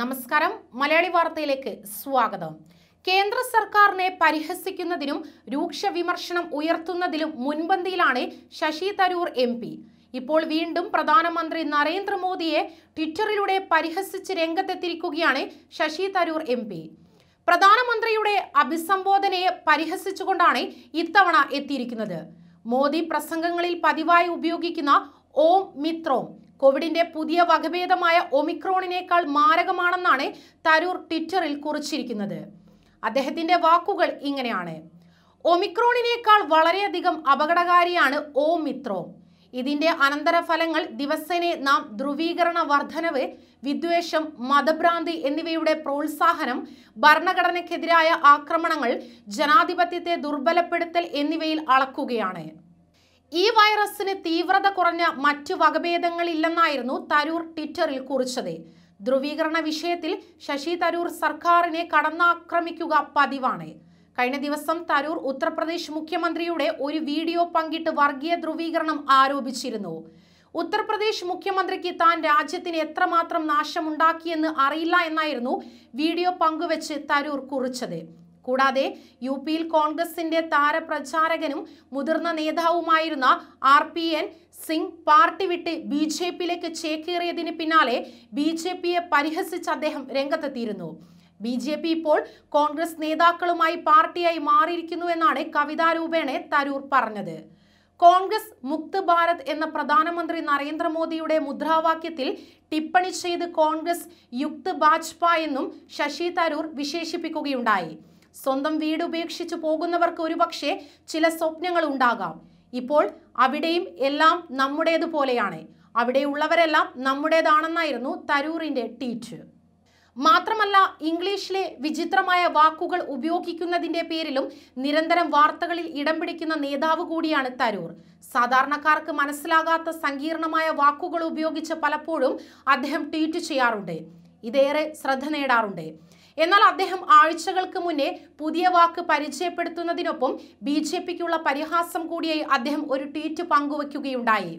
നമസ്കാരം മലയാളി വാർത്തയിലേക്ക് സ്വാഗതം കേന്ദ്ര സർക്കാരിനെ പരിഹസിക്കുന്നതിനും രൂക്ഷ വിമർശനം ഉയർത്തുന്നതിലും മുൻപന്തിയിലാണ് ശശി തരൂർ എം പി ഇപ്പോൾ വീണ്ടും പ്രധാനമന്ത്രി നരേന്ദ്രമോദിയെ ട്വിറ്ററിലൂടെ പരിഹസിച്ച് രംഗത്തെത്തിരിക്കുകയാണ് ശശി തരൂർ എം പി പ്രധാനമന്ത്രിയുടെ അഭിസംബോധനയെ പരിഹസിച്ചുകൊണ്ടാണ് ഇത്തവണ എത്തിയിരിക്കുന്നത് മോദി പ്രസംഗങ്ങളിൽ പതിവായി ഉപയോഗിക്കുന്ന ഓം മിത്രോം കോവിഡിന്റെ പുതിയ വകഭേദമായ ഒമിക്രോണിനേക്കാൾ മാരകമാണെന്നാണ് തരൂർ ട്വിറ്ററിൽ കുറിച്ചിരിക്കുന്നത് അദ്ദേഹത്തിന്റെ വാക്കുകൾ ഇങ്ങനെയാണ് ഒമിക്രോണിനേക്കാൾ വളരെയധികം അപകടകാരിയാണ് ഓമിത്രോം ഇതിന്റെ അനന്തരഫലങ്ങൾ ദിവസേനെ നാം ധ്രുവീകരണ വർധനവ് വിദ്വേഷം മതഭ്രാന്തി എന്നിവയുടെ പ്രോത്സാഹനം ഭരണഘടനയ്ക്കെതിരായ ആക്രമണങ്ങൾ ജനാധിപത്യത്തെ ദുർബലപ്പെടുത്തൽ എന്നിവയിൽ അളക്കുകയാണ് ഈ വൈറസിന് തീവ്രത കുറഞ്ഞ മറ്റു വകഭേദങ്ങളില്ലെന്നായിരുന്നു തരൂർ ട്വിറ്ററിൽ കുറിച്ചത് ധ്രുവീകരണ വിഷയത്തിൽ ശശി തരൂർ സർക്കാരിനെ കടന്നാക്രമിക്കുക പതിവാണ് കഴിഞ്ഞ ദിവസം തരൂർ ഉത്തർപ്രദേശ് മുഖ്യമന്ത്രിയുടെ ഒരു വീഡിയോ പങ്കിട്ട് വർഗീയ ധ്രുവീകരണം ആരോപിച്ചിരുന്നു ഉത്തർപ്രദേശ് മുഖ്യമന്ത്രിക്ക് താൻ രാജ്യത്തിന് എത്രമാത്രം നാശമുണ്ടാക്കിയെന്ന് അറിയില്ല എന്നായിരുന്നു വീഡിയോ പങ്കുവച്ച് തരൂർ കുറിച്ചത് കൂടാതെ യു പിയിൽ കോൺഗ്രസിന്റെ താരപ്രചാരകനും മുതിർന്ന നേതാവുമായിരുന്ന R P N Singh party വിട്ട് ബി ജെ പിയിലേക്ക് ചേക്കേറിയതിന് പിന്നാലെ ബി ജെ പിയെ പരിഹസിച്ച് അദ്ദേഹം രംഗത്തെത്തിയിരുന്നു ബി ജെ പി ഇപ്പോൾ കോൺഗ്രസ് നേതാക്കളുമായി പാർട്ടിയായി മാറിയിരിക്കുന്നു എന്നാണ് കവിതാ രൂപേണെ തരൂർ പറഞ്ഞത് കോൺഗ്രസ് മുക്ത് ഭാരത് എന്ന പ്രധാനമന്ത്രി നരേന്ദ്രമോദിയുടെ മുദ്രാവാക്യത്തിൽ ടിപ്പണി ചെയ്ത് കോൺഗ്രസ് യുക്ത് ബാജ്പ എന്നും ശശി തരൂർ വിശേഷിപ്പിക്കുകയുണ്ടായി സ്വന്തം വീട് ഉപേക്ഷിച്ചു പോകുന്നവർക്ക് ഒരുപക്ഷെ ചില സ്വപ്നങ്ങൾ ഉണ്ടാകാം ഇപ്പോൾ അവിടെയും എല്ലാം നമ്മുടേതുപോലെയാണ് അവിടെയുള്ളവരെല്ലാം നമ്മുടേതാണെന്നായിരുന്നു തരൂറിന്റെ ട്വീറ്റ് മാത്രമല്ല ഇംഗ്ലീഷിലെ വിചിത്രമായ വാക്കുകൾ ഉപയോഗിക്കുന്നതിന്റെ പേരിലും നിരന്തരം വാർത്തകളിൽ ഇടം പിടിക്കുന്ന നേതാവ് കൂടിയാണ് തരൂർ സാധാരണക്കാർക്ക് മനസ്സിലാകാത്ത സങ്കീർണമായ വാക്കുകൾ ഉപയോഗിച്ച് പലപ്പോഴും അദ്ദേഹം ട്വീറ്റ് ചെയ്യാറുണ്ട് ഇതേറെ ശ്രദ്ധ നേടാറുണ്ട് എന്നാൽ അദ്ദേഹം ആഴ്ചകൾക്ക് മുന്നേ പുതിയ വാക്ക് പരിചയപ്പെടുത്തുന്നതിനൊപ്പം ബി ജെ പിക്കുള്ള പരിഹാസം കൂടിയായി അദ്ദേഹം ഒരു ട്വീറ്റ് പങ്കുവയ്ക്കുകയുണ്ടായി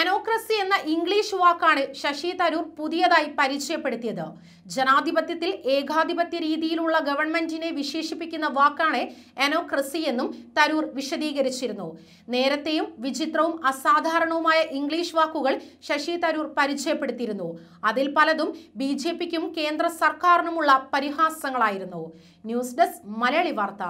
അനോക്രസി എന്ന ഇംഗ്ലീഷ് വാക്കാണ് ശശി തരൂർ പുതിയതായി പരിചയപ്പെടുത്തിയത് ജനാധിപത്യത്തിൽ ഏകാധിപത്യ രീതിയിലുള്ള ഗവൺമെന്റിനെ വിശേഷിപ്പിക്കുന്ന വാക്കാണ് അനോക്രസി എന്നും തരൂർ വിശദീകരിച്ചിരുന്നു നേരത്തെയും വിചിത്രവും അസാധാരണവുമായ ഇംഗ്ലീഷ് വാക്കുകൾ ശശി തരൂർ പരിചയപ്പെടുത്തിയിരുന്നു അതിൽ പലതും ബി കേന്ദ്ര സർക്കാരിനുമുള്ള പരിഹാസങ്ങളായിരുന്നു ന്യൂസ് ഡെസ്ക് മലയാളി വാർത്ത